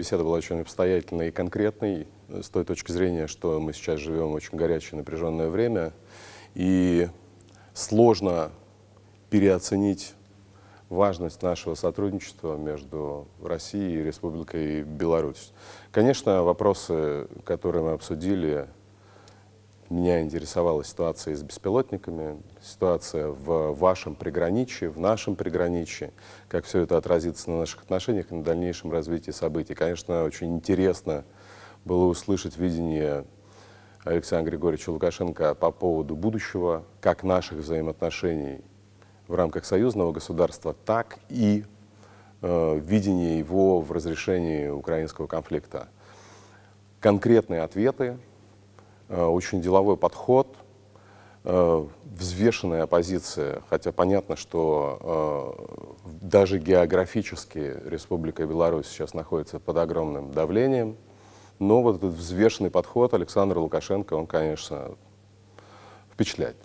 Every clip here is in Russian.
Беседа была очень обстоятельной и конкретной, э, с той точки зрения, что мы сейчас живем очень горячее, напряженное время, и сложно переоценить важность нашего сотрудничества между Россией и Республикой Беларусь. Конечно, вопросы, которые мы обсудили, меня интересовала ситуация с беспилотниками, ситуация в вашем приграничии, в нашем приграничии, как все это отразится на наших отношениях и на дальнейшем развитии событий. Конечно, очень интересно было услышать видение Александра Григорьевича Лукашенко по поводу будущего, как наших взаимоотношений в рамках союзного государства, так и э, видение его в разрешении украинского конфликта. Конкретные ответы Э, очень деловой подход, э, взвешенная позиция, хотя понятно, что э, даже географически Республика Беларусь сейчас находится под огромным давлением, но вот этот взвешенный подход Александра Лукашенко, он, конечно, впечатляет.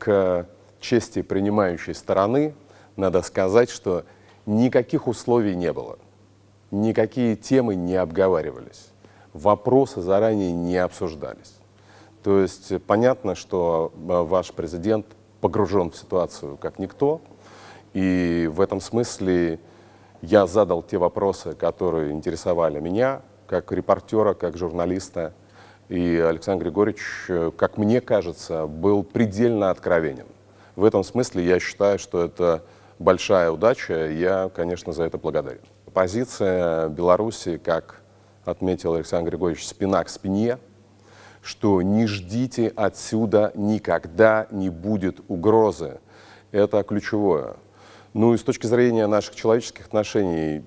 К чести принимающей стороны надо сказать, что никаких условий не было, никакие темы не обговаривались, вопросы заранее не обсуждались. То есть э, понятно, что э, ваш президент погружен в ситуацию как никто, и в этом смысле я задал те вопросы, которые интересовали меня, как репортера, как журналиста, и Александр Григорьевич, э, как мне кажется, был предельно откровенен. В этом смысле я считаю, что это большая удача, я, конечно, за это благодарен. Позиция Беларуси, как отметил Александр Григорьевич, спина к спине – что не ждите отсюда никогда не будет угрозы. Это ключевое. Ну и с точки зрения наших человеческих отношений,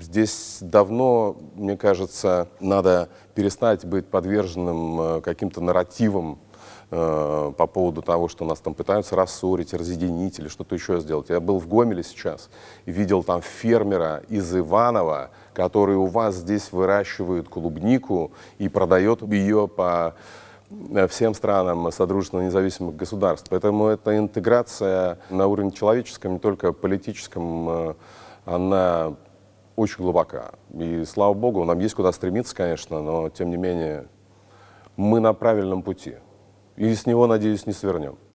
здесь давно, мне кажется, надо перестать быть подверженным э, каким-то нарративам, э, по поводу того, что нас там пытаются рассорить, разъединить или что-то еще сделать. Я был в Гомеле сейчас и видел там фермера из Иванова, который у вас здесь выращивает клубнику и продает ее по э, всем странам Содружества независимых государств. Поэтому эта интеграция на уровне человеческом, не только политическом, э, она очень глубока. И слава богу, нам есть куда стремиться, конечно, но тем не менее мы на правильном пути. И с него, надеюсь, не свернем.